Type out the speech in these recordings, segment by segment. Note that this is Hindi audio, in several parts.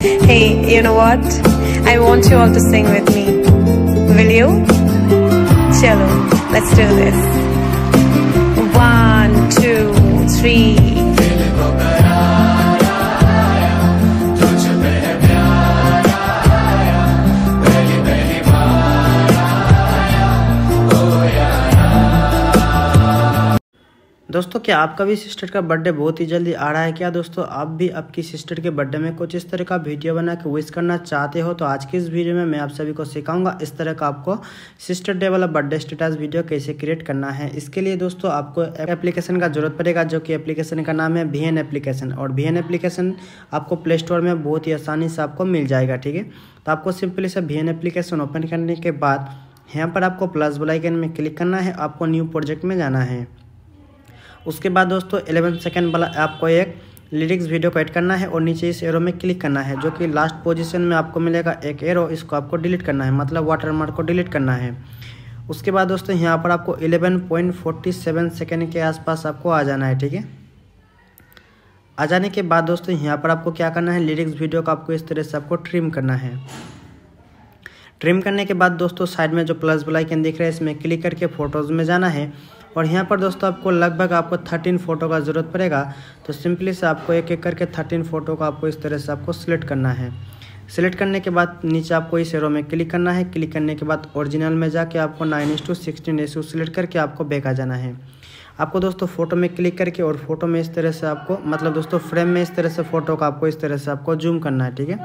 Hey, you know what? I want you all to sing with me. Will you? Chalo, let's do this. दोस्तों क्या आपका भी सिस्टर का बर्थडे बहुत ही जल्दी आ रहा है क्या दोस्तों आप भी आपकी सिस्टर के बर्थडे में कुछ इस तरह का वीडियो बना के विश करना चाहते हो तो आज की इस वीडियो में मैं आप सभी को सिखाऊंगा इस तरह का आपको सिस्टर डे वाला बर्थडे स्टेटस वीडियो कैसे क्रिएट करना है इसके लिए दोस्तों आपको एप्लीकेशन का जरूरत पड़ेगा जो कि एप्लीकेशन का नाम है भी एन एप्लीकेशन और भी एन एप्लीकेशन आपको प्ले स्टोर में बहुत ही आसानी से आपको मिल जाएगा ठीक है तो आपको सिंपली से भी एन एप्लीकेशन ओपन करने के बाद यहाँ पर आपको प्लस बुलाइकन में क्लिक करना है आपको न्यू प्रोजेक्ट में जाना है उसके बाद दोस्तों एलेवन सेकेंड वाला आपको एक लिरिक्स वीडियो को ऐड करना है और नीचे इस एरो में क्लिक करना है जो कि लास्ट पोजीशन में आपको मिलेगा एक एरो इसको आपको डिलीट करना है मतलब वाटरमार्क को डिलीट करना है उसके बाद दोस्तों यहाँ पर आपको 11.47 सेकेंड के आसपास आपको आ जाना है ठीक है आ जाने के बाद दोस्तों यहाँ पर आपको क्या करना है लिरिक्स वीडियो को आपको इस तरह से आपको ट्रिम करना है ट्रिम करने के बाद दोस्तों साइड में जो प्लस ब्लाइकन दिख रहा है इसमें क्लिक करके फ़ोटोज़ में जाना है और यहाँ पर दोस्तों आपको लगभग आपको थर्टीन फ़ोटो का ज़रूरत पड़ेगा तो सिंपली से आपको एक एक करके थर्टीन फ़ोटो को आपको इस तरह से आपको सिलेक्ट करना है सिलेक्ट करने के बाद नीचे आपको इस एरो में क्लिक करना है क्लिक करने के बाद ओरिजिनल में जाके आपको नाइन इंस टू सिक्सटीन एस सेलेक्ट करके आपको बैक आ जाना है आपको दोस्तों फ़ोटो में क्लिक करके और फोटो में इस तरह से आपको मतलब दोस्तों फ्रेम में इस तरह से फ़ोटो का आपको इस तरह से आपको जूम करना है ठीक है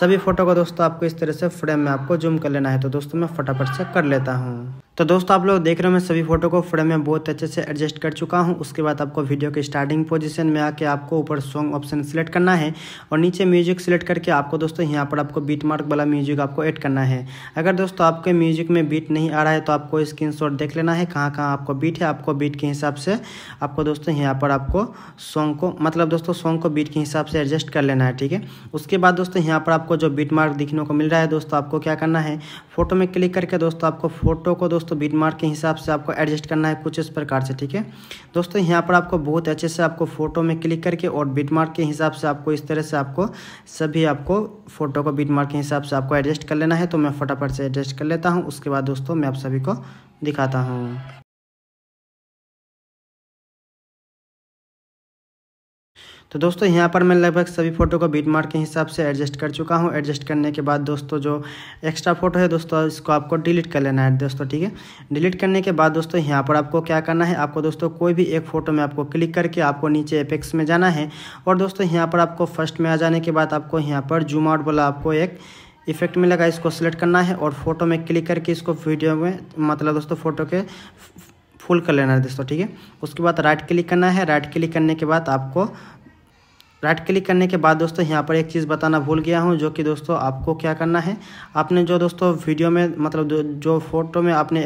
सभी फोटो को दोस्तों आपको इस तरह से फ्रेम में आपको जूम कर लेना है तो दोस्तों मैं फटाफट से कर लेता हूँ तो दोस्तों आप लोग देख रहे हो मैं सभी फोटो को फ्रेम में बहुत अच्छे से एडजस्ट कर चुका हूँ उसके बाद आपको वीडियो के स्टार्टिंग पोजीशन में आके आपको ऊपर सॉन्ग ऑप्शन सिलेक्ट करना है और नीचे म्यूजिक सिलेक्ट करके आपको दोस्तों यहाँ पर आपको बीट मार्क वाला म्यूजिक आपको ऐड करना है अगर दोस्तों आपके म्यूजिक में बीट नहीं आ रहा है तो आपको स्क्रीन देख लेना है कहाँ कहाँ आपको बीट है आपको बीट के हिसाब से आपको दोस्तों यहाँ पर आपको सॉन्ग को मतलब दोस्तों सॉन्ग को बीट के हिसाब से एडजस्ट कर लेना है ठीक है उसके बाद दोस्तों यहाँ पर आप आपको जो बीट मार्क दिखने को मिल रहा है दोस्तों आपको क्या करना है फोटो में क्लिक करके दोस्तों आपको फोटो को दोस्तों बीट मार्क के हिसाब से आपको एडजस्ट करना है कुछ इस प्रकार से ठीक है दोस्तों यहाँ पर आपको बहुत अच्छे से आपको फोटो में क्लिक करके और बीट मार्क के हिसाब से आपको इस तरह से आपको सभी आपको फोटो को बीट मार्क के हिसाब से आपको एडजस्ट कर लेना है तो मैं फटाफट से एडजस्ट कर लेता हूँ उसके बाद दोस्तों मैं आप सभी को दिखाता हूँ तो दोस्तों यहाँ पर मैं लगभग सभी फ़ोटो को बीट मार्क के हिसाब से एडजस्ट कर चुका हूँ एडजस्ट करने के बाद दोस्तों जो एक्स्ट्रा फोटो है दोस्तों इसको आपको डिलीट कर लेना है दोस्तों ठीक है डिलीट करने के बाद दोस्तों यहाँ पर आपको क्या करना है आपको दोस्तों कोई भी एक फ़ोटो में आपको क्लिक करके आपको नीचे एपेक्स में जाना है और दोस्तों यहाँ पर आपको फर्स्ट में आ जाने के बाद आपको यहाँ पर जूम आउट वाला आपको एक इफेक्ट में लगा इसको सेलेक्ट करना है और फोटो में क्लिक करके इसको वीडियो में मतलब दोस्तों फोटो के फुल कर लेना है दोस्तों ठीक है उसके बाद राइट क्लिक करना है राइट क्लिक करने के बाद आपको राइट क्लिक करने के बाद दोस्तों यहाँ पर एक चीज़ बताना भूल गया हूँ जो कि दोस्तों आपको क्या करना है आपने जो दोस्तों वीडियो में मतलब जो, जो फोटो में आपने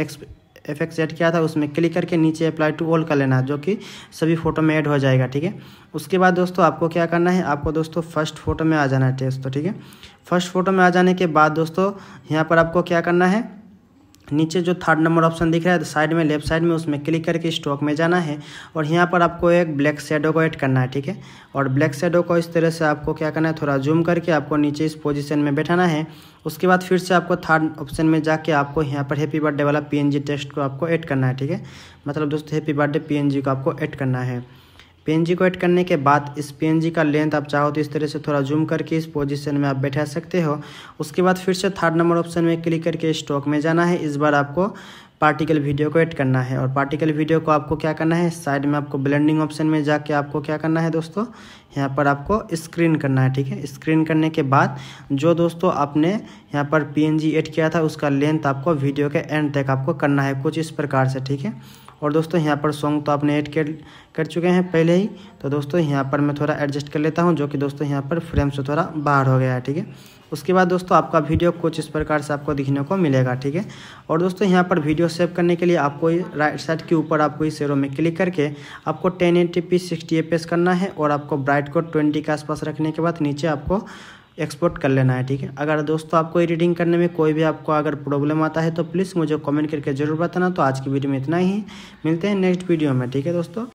एफ एक्स ऐड किया था उसमें क्लिक करके नीचे अप्लाई टू ऑल कर लेना है जो कि सभी फ़ोटो में ऐड हो जाएगा ठीक है उसके बाद दोस्तों आपको क्या करना है आपको दोस्तों फर्स्ट फ़ोटो में आ जाना है टेस्ट तो ठीक है फर्स्ट फ़ोटो में आ जाने के बाद दोस्तों यहाँ पर आपको क्या करना है नीचे जो थर्ड नंबर ऑप्शन दिख रहा है तो साइड में लेफ्ट साइड में उसमें क्लिक करके स्टॉक में जाना है और यहाँ पर आपको एक ब्लैक शेडो को ऐड करना है ठीक है और ब्लैक शेडो को इस तरह से आपको क्या करना है थोड़ा जूम करके आपको नीचे इस पोजीशन में बैठाना है उसके बाद फिर से आपको थर्ड ऑप्शन में जाके आपको यहाँ पर हैप्पी बर्थडे वाला पी टेक्स्ट को आपको ऐड करना है ठीक है मतलब दोस्तों हैप्पी बर्थडे पी को आपको ऐड करना है पी को ऐड करने के बाद इस पी का लेंथ आप चाहो तो इस तरह से थोड़ा जूम करके इस पोजीशन में आप बैठा सकते हो उसके बाद फिर से थर्ड नंबर ऑप्शन में क्लिक करके स्टॉक में जाना है इस बार आपको पार्टिकल वीडियो को ऐड करना है और पार्टिकल वीडियो को आपको क्या करना है साइड में आपको ब्लेंडिंग ऑप्शन में जाके आपको क्या करना है दोस्तों यहाँ पर आपको स्क्रीन करना है ठीक है स्क्रीन करने के बाद जो दोस्तों आपने यहाँ पर पीएनजी ऐड किया था उसका लेंथ आपको वीडियो के एंड तक आपको करना है कुछ इस प्रकार से ठीक है और दोस्तों यहाँ पर सॉन्ग तो आपने ऐड कर कर चुके हैं पहले ही तो दोस्तों यहाँ पर मैं थोड़ा एडजस्ट कर लेता हूँ जो कि दोस्तों यहाँ पर फ्रेम से थोड़ा बाहर हो गया है ठीक है उसके बाद दोस्तों आपका वीडियो कुछ इस प्रकार से आपको दिखने को मिलेगा ठीक है और दोस्तों यहाँ पर वीडियो सेव करने के लिए आपको राइट साइड के ऊपर आपको इस एरो में क्लिक करके आपको टेन एटी पी सिक्सटी करना है और आपको ब्राइट को ट्वेंटी के आसपास रखने के बाद नीचे आपको एक्सपोर्ट कर लेना है ठीक है अगर दोस्तों आपको एडिटिंग करने में कोई भी आपको अगर प्रॉब्लम आता है तो प्लीज़ मुझे कमेंट करके ज़रूर बताना तो आज की वीडियो में इतना ही मिलते हैं नेक्स्ट वीडियो में ठीक है दोस्तों